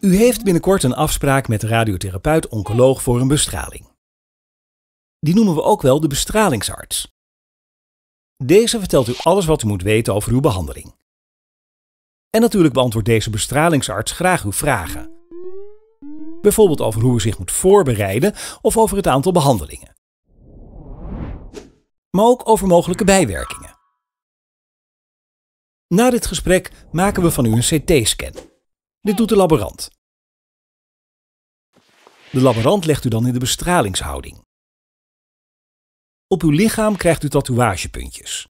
U heeft binnenkort een afspraak met de radiotherapeut-oncoloog voor een bestraling. Die noemen we ook wel de bestralingsarts. Deze vertelt u alles wat u moet weten over uw behandeling. En natuurlijk beantwoordt deze bestralingsarts graag uw vragen. Bijvoorbeeld over hoe u zich moet voorbereiden of over het aantal behandelingen. Maar ook over mogelijke bijwerkingen. Na dit gesprek maken we van u een CT-scan. Dit doet de laborant. De laborant legt u dan in de bestralingshouding. Op uw lichaam krijgt u tatoeagepuntjes.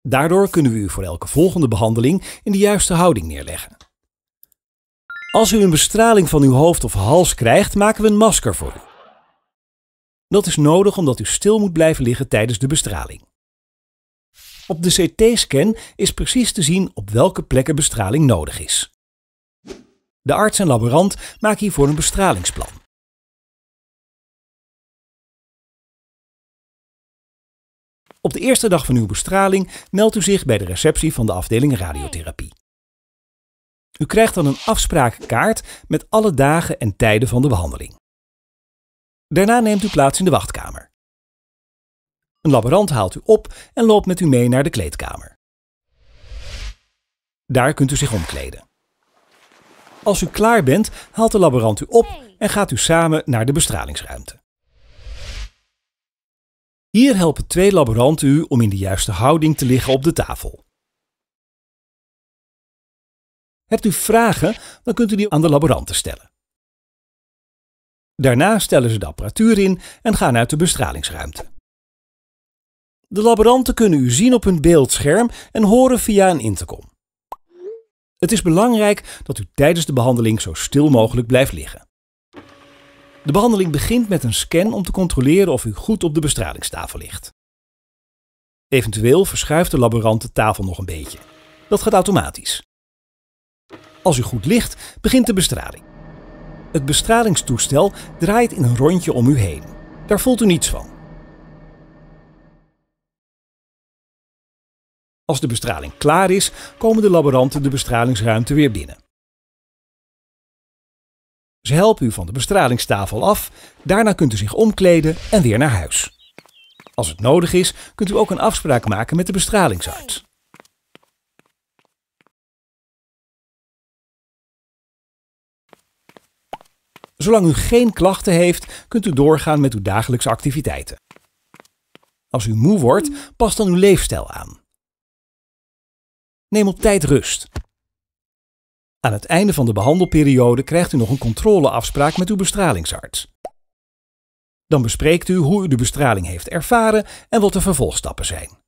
Daardoor kunnen we u voor elke volgende behandeling in de juiste houding neerleggen. Als u een bestraling van uw hoofd of hals krijgt, maken we een masker voor u. Dat is nodig omdat u stil moet blijven liggen tijdens de bestraling. Op de CT-scan is precies te zien op welke plekken bestraling nodig is. De arts en laborant maken hiervoor een bestralingsplan. Op de eerste dag van uw bestraling meldt u zich bij de receptie van de afdeling radiotherapie. U krijgt dan een afspraakkaart met alle dagen en tijden van de behandeling. Daarna neemt u plaats in de wachtkamer. Een laborant haalt u op en loopt met u mee naar de kleedkamer. Daar kunt u zich omkleden. Als u klaar bent, haalt de laborant u op en gaat u samen naar de bestralingsruimte. Hier helpen twee laboranten u om in de juiste houding te liggen op de tafel. Hebt u vragen, dan kunt u die aan de laboranten stellen. Daarna stellen ze de apparatuur in en gaan uit de bestralingsruimte. De laboranten kunnen u zien op hun beeldscherm en horen via een intercom. Het is belangrijk dat u tijdens de behandeling zo stil mogelijk blijft liggen. De behandeling begint met een scan om te controleren of u goed op de bestralingstafel ligt. Eventueel verschuift de laborant de tafel nog een beetje. Dat gaat automatisch. Als u goed ligt, begint de bestraling. Het bestralingstoestel draait in een rondje om u heen. Daar voelt u niets van. Als de bestraling klaar is, komen de laboranten de bestralingsruimte weer binnen. Ze helpen u van de bestralingstafel af, daarna kunt u zich omkleden en weer naar huis. Als het nodig is, kunt u ook een afspraak maken met de bestralingsarts. Zolang u geen klachten heeft, kunt u doorgaan met uw dagelijkse activiteiten. Als u moe wordt, past dan uw leefstijl aan. Neem op tijd rust. Aan het einde van de behandelperiode krijgt u nog een controleafspraak met uw bestralingsarts. Dan bespreekt u hoe u de bestraling heeft ervaren en wat de vervolgstappen zijn.